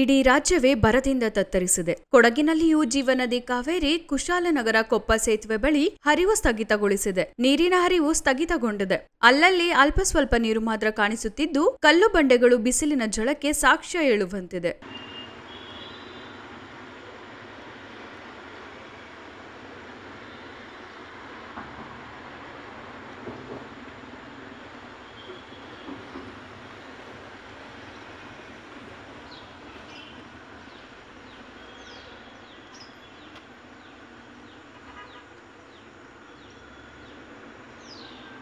ಇಡೀ ರಾಜ್ಯವೇ ಬರದಿಂದ ತತ್ತರಿಸಿದೆ ಕೊಡಗಿನಲ್ಲಿಯೂ ಜೀವನದಿ ಕಾವೇರಿ ಕುಶಾಲನಗರ ಕೊಪ್ಪ ಸೇತುವೆ ಬಳಿ ಹರಿವು ಸ್ಥಗಿತಗೊಳಿಸಿದೆ ನೀರಿನ ಹರಿವು ಸ್ಥಗಿತಗೊಂಡಿದೆ ಅಲ್ಲಲ್ಲಿ ಅಲ್ಪ ಸ್ವಲ್ಪ ನೀರು ಮಾತ್ರ ಕಾಣಿಸುತ್ತಿದ್ದು ಕಲ್ಲು ಬಂಡೆಗಳು ಬಿಸಿಲಿನ ಜಳಕ್ಕೆ ಸಾಕ್ಷ್ಯ ಹೇಳುವಂತಿದೆ